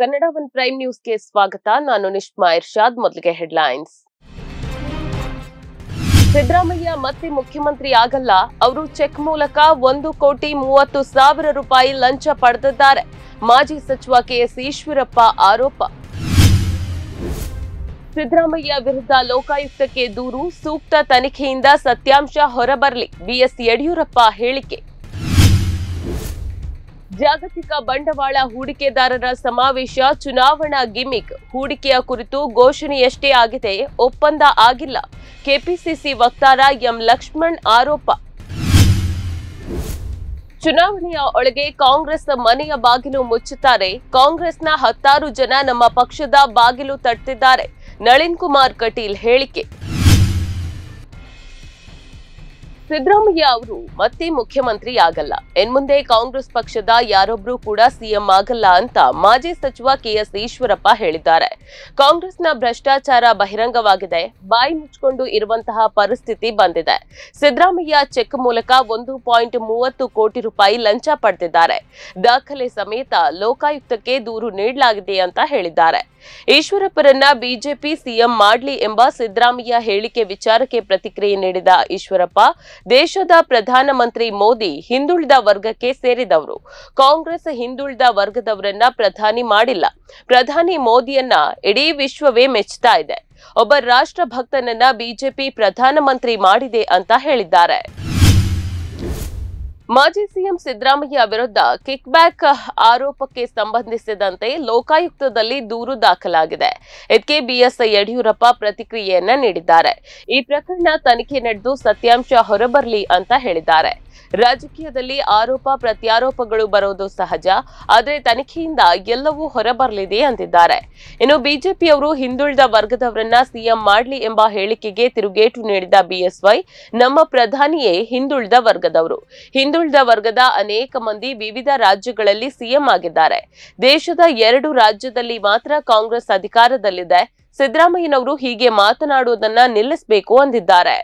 Kannada one prime ನ್ಯೂಸ್ಗೆ ಸ್ವಾಗತ ನಾನು ನಿಷ್ಮಾ ಇರ್ಷಾದ್ ಮೊದಲಿಗೆ ಹೆಡ್ಲೈನ್ಸ್ ಸಿದ್ದರಾಮಯ್ಯ ಮತ್ತೆ ಮುಖ್ಯಮಂತ್ರಿ ಆಗಲ್ಲ ಅವರು ಚೆಕ್ ಮೂಲಕ ಒಂದು ಕೋಟಿ ಮೂವತ್ತು ಸಾವಿರ ರೂಪಾಯಿ ಲಂಚ ಪಡೆದಿದ್ದಾರೆ ಮಾಜಿ ಸಚಿವ ಕೆಎಸ್ ಈಶ್ವರಪ್ಪ ಆರೋಪ ಸಿದ್ದರಾಮಯ್ಯ ವಿರುದ್ಧ ಲೋಕಾಯುಕ್ತಕ್ಕೆ ದೂರು ಸೂಕ್ತ ತನಿಖೆಯಿಂದ ಸತ್ಯಾಂಶ ಹೊರಬರಲಿ ಬಿಎಸ್ ಯಡಿಯೂರಪ್ಪ ಹೇಳಿಕೆ ಜಾಗತಿಕ ಬಂಡವಾಳ ಹೂಡಿಕೆದಾರರ ಸಮಾವೇಶ ಚುನಾವಣಾ ಗಿಮಿಕ್ ಹೂಡಿಕೆಯ ಕುರಿತು ಘೋಷಣೆಯಷ್ಟೇ ಆಗಿದೆ ಒಪ್ಪಂದ ಆಗಿಲ್ಲ ಕೆಪಿಸಿಸಿ ವಕ್ತಾರ ಎಂ ಲಕ್ಷ್ಮಣ್ ಆರೋಪ ಚುನಾವಣೆಯ ಒಳಗೆ ಕಾಂಗ್ರೆಸ್ ಮನೆಯ ಬಾಗಿಲು ಮುಚ್ಚುತ್ತಾರೆ ಕಾಂಗ್ರೆಸ್ನ ಹತ್ತಾರು ಜನ ನಮ್ಮ ಪಕ್ಷದ ಬಾಗಿಲು ತಟ್ಟಿದ್ದಾರೆ ನಳಿನ್ ಕುಮಾರ್ ಕಟೀಲ್ ಹೇಳಿಕೆ ಸಿದ್ದರಾಮಯ್ಯ ಅವರು ಮತ್ತೆ ಮುಖ್ಯಮಂತ್ರಿ ಆಗಲ್ಲ ಇನ್ಮುಂದೆ ಕಾಂಗ್ರೆಸ್ ಪಕ್ಷದ ಯಾರೊಬ್ರು ಕೂಡ ಸಿಎಂ ಆಗಲ್ಲ ಅಂತ ಮಾಜಿ ಸಚಿವ ಕೆಎಸ್ ಈಶ್ವರಪ್ಪ ಹೇಳಿದ್ದಾರೆ ಕಾಂಗ್ರೆಸ್ನ ಭ್ರಷ್ಟಾಚಾರ ಬಹಿರಂಗವಾಗಿದೆ ಬಾಯಿ ಮುಚ್ಚಿಕೊಂಡು ಇರುವಂತಹ ಪರಿಸ್ಥಿತಿ ಬಂದಿದೆ ಸಿದ್ದರಾಮಯ್ಯ ಚೆಕ್ ಮೂಲಕ ಒಂದು ಪಾಯಿಂಟ್ ಮೂವತ್ತು ಕೋಟಿ ರೂಪಾಯಿ ಲಂಚ ಪಡೆದಿದ್ದಾರೆ ದಾಖಲೆ ಸಮೇತ ಲೋಕಾಯುಕ್ತಕ್ಕೆ ದೂರು ನೀಡಲಾಗಿದೆ ಅಂತ ಹೇಳಿದ್ದಾರೆ ಈಶ್ವರಪ್ಪರನ್ನ ಬಿಜೆಪಿ ಸಿಎಂ ಮಾಡ್ಲಿ ಎಂಬ ಸಿದ್ದರಾಮಯ್ಯ ಹೇಳಿಕೆ ವಿಚಾರಕ್ಕೆ ಪ್ರತಿಕ್ರಿಯೆ ನೀಡಿದ ಈಶ್ವರಪ್ಪ ದೇಶದ ಪ್ರಧಾನಮಂತ್ರಿ ಮೋದಿ ಹಿಂದುಳಿದ ವರ್ಗಕ್ಕೆ ಸೇರಿದವರು ಕಾಂಗ್ರೆಸ್ ಹಿಂದುಳಿದ ವರ್ಗದವರನ್ನ ಪ್ರಧಾನಿ ಮಾಡಿಲ್ಲ ಪ್ರಧಾನಿ ಮೋದಿಯನ್ನ ಇಡೀ ವಿಶ್ವವೇ ಮೆಚ್ಚುತ್ತಾ ಇದೆ ಒಬ್ಬ ರಾಷ್ಟ್ರ ಭಕ್ತನನ್ನ ಬಿಜೆಪಿ ಪ್ರಧಾನಮಂತ್ರಿ ಮಾಡಿದೆ ಅಂತ ಹೇಳಿದ್ದಾರೆ ಮಾಜಿ ಸಿಎಂ ಸಿದ್ದರಾಮಯ್ಯ ವಿರುದ್ಧ ಕಿಕ್ ಬ್ಯಾಕ್ ಆರೋಪಕ್ಕೆ ಸಂಬಂಧಿಸಿದಂತೆ ಲೋಕಾಯುಕ್ತದಲ್ಲಿ ದೂರು ದಾಖಲಾಗಿದೆ ಇದಕ್ಕೆ ಬಿಎಸ್ ಯಡಿಯೂರಪ್ಪ ಪ್ರತಿಕ್ರಿಯೆಯನ್ನ ನೀಡಿದ್ದಾರೆ ಈ ಪ್ರಕರಣ ತನಿಖೆ ನಡೆದು ಸತ್ಯಾಂಶ ಹೊರಬರಲಿ ಅಂತ ಹೇಳಿದ್ದಾರೆ ರಾಜಕೀಯದಲ್ಲಿ ಆರೋಪ ಪ್ರತ್ಯಾರೋಪಗಳು ಬರೋದು ಸಹಜ ಆದರೆ ತನಿಖೆಯಿಂದ ಎಲ್ಲವೂ ಹೊರಬರಲಿದೆ ಅಂದಿದ್ದಾರೆ ಇನ್ನು ಬಿಜೆಪಿಯವರು ಹಿಂದುಳಿದ ವರ್ಗದವರನ್ನ ಸಿಎಂ ಮಾಡಲಿ ಎಂಬ ಹೇಳಿಕೆಗೆ ತಿರುಗೇಟು ನೀಡಿದ ಬಿಎಸ್ವೈ ನಮ್ಮ ಪ್ರಧಾನಿಯೇ ಹಿಂದುಳಿದ ವರ್ಗದವರು ಹಿಂದುಳಿದ ವರ್ಗದ ಅನೇಕ ಮಂದಿ ವಿವಿಧ ರಾಜ್ಯಗಳಲ್ಲಿ ಸಿಎಂ ಆಗಿದ್ದಾರೆ ದೇಶದ ಎರಡು ರಾಜ್ಯದಲ್ಲಿ ಮಾತ್ರ ಕಾಂಗ್ರೆಸ್ ಅಧಿಕಾರದಲ್ಲಿದೆ ಸಿದ್ದರಾಮಯ್ಯನವರು ಹೀಗೆ ಮಾತನಾಡುವುದನ್ನ ನಿಲ್ಲಿಸಬೇಕು ಅಂದಿದ್ದಾರೆ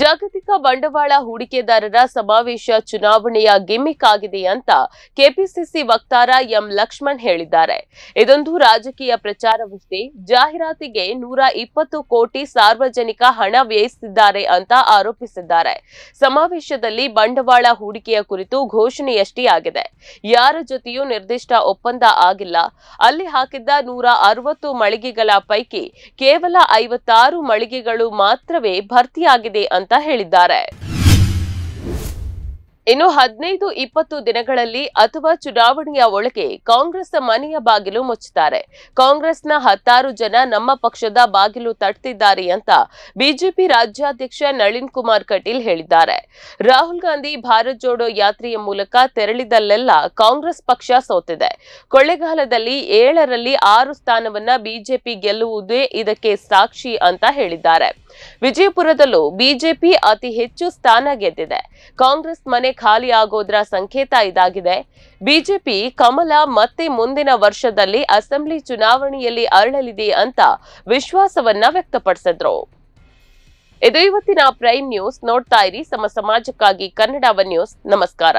ಜಾಗತಿಕ ಬಂಡವಾಳ ಹೂಡಿಕೆದಾರರ ಸಮಾವೇಶ ಚುನಾವಣೆಯ ಗಿಮ್ಮಿಕ್ ಆಗಿದೆ ಅಂತ ಕೆಪಿಸಿಸಿ ವಕ್ತಾರ ಎಂ ಲಕ್ಷ್ಮಣ್ ಹೇಳಿದ್ದಾರೆ ಇದೊಂದು ರಾಜಕೀಯ ಪ್ರಚಾರವಷ್ಟೇ ಜಾಹೀರಾತಿಗೆ ನೂರ ಇಪ್ಪತ್ತು ಕೋಟಿ ಸಾರ್ವಜನಿಕ ಹಣ ವ್ಯಯಿಸಿದ್ದಾರೆ ಅಂತ ಆರೋಪಿಸಿದ್ದಾರೆ ಸಮಾವೇಶದಲ್ಲಿ ಬಂಡವಾಳ ಹೂಡಿಕೆಯ ಕುರಿತು ಘೋಷಣೆಯಷ್ಟೇ ಆಗಿದೆ ಯಾರ ಜೊತೆಯೂ ನಿರ್ದಿಷ್ಟ ಒಪ್ಪಂದ ಆಗಿಲ್ಲ ಅಲ್ಲಿ ಹಾಕಿದ್ದ ನೂರ ಅರವತ್ತು ಮಳಿಗೆಗಳ ಪೈಕಿ ಕೇವಲ ಐವತ್ತಾರು ಮಳಿಗೆಗಳು ಮಾತ್ರವೇ ಭರ್ತಿಯಾಗಿದೆ ಅಂತ ಹೇಳಿದ್ದಾರೆ ಇನ್ನು ಹದಿನೈದು ಇಪ್ಪತ್ತು ದಿನಗಳಲ್ಲಿ ಅಥವಾ ಚುನಾವಣೆಯ ಒಳಗೆ ಕಾಂಗ್ರೆಸ್ ಮನೆಯ ಬಾಗಿಲು ಮುಚ್ಚುತ್ತಾರೆ ಕಾಂಗ್ರೆಸ್ನ ಹತ್ತಾರು ಜನ ನಮ್ಮ ಪಕ್ಷದ ಬಾಗಿಲು ತಟ್ಟಿದ್ದಾರೆ ಅಂತ ಬಿಜೆಪಿ ರಾಜ್ಯಾಧ್ಯಕ್ಷ ನಳಿನ್ ಕುಮಾರ್ ಕಟೀಲ್ ಹೇಳಿದ್ದಾರೆ ರಾಹುಲ್ ಗಾಂಧಿ ಭಾರತ್ ಜೋಡೋ ಯಾತ್ರೆಯ ಮೂಲಕ ತೆರಳಿದಲ್ಲೆಲ್ಲ ಕಾಂಗ್ರೆಸ್ ಪಕ್ಷ ಸೋತಿದೆ ಕೊಳ್ಳೆಗಾಲದಲ್ಲಿ ಏಳರಲ್ಲಿ ಆರು ಸ್ಥಾನವನ್ನ ಬಿಜೆಪಿ ಗೆಲ್ಲುವುದೇ ಇದಕ್ಕೆ ಸಾಕ್ಷಿ ಅಂತ ಹೇಳಿದ್ದಾರೆ ವಿಜಯಪುರದಲ್ಲೂ ಬಿಜೆಪಿ ಅತಿ ಹೆಚ್ಚು ಸ್ಥಾನ ಗೆದ್ದಿದೆ ಕಾಂಗ್ರೆಸ್ ಮನೆ ಖಾಲಿಯಾಗೋದ್ರ ಖಾಲಿ ಆಗೋದ್ರ ಸಂಕೇತ ಇದಾಗಿದೆ ಬಿಜೆಪಿ ಕಮಲ ಮತ್ತೆ ಮುಂದಿನ ವರ್ಷದಲ್ಲಿ ಅಸೆಂಬ್ಲಿ ಚುನಾವಣೆಯಲ್ಲಿ ಅರಳಲಿದೆ ಅಂತ ವಿಶ್ವಾಸವನ್ನ ವ್ಯಕ್ತಪಡಿಸಿದ್ರು ಇದು ಇವತ್ತಿನ ಪ್ರೈಮ್ ನ್ಯೂಸ್ ನೋಡ್ತಾ ಇರಿ ಸಮಾಜಕ್ಕಾಗಿ ಕನ್ನಡ ನ್ಯೂಸ್ ನಮಸ್ಕಾರ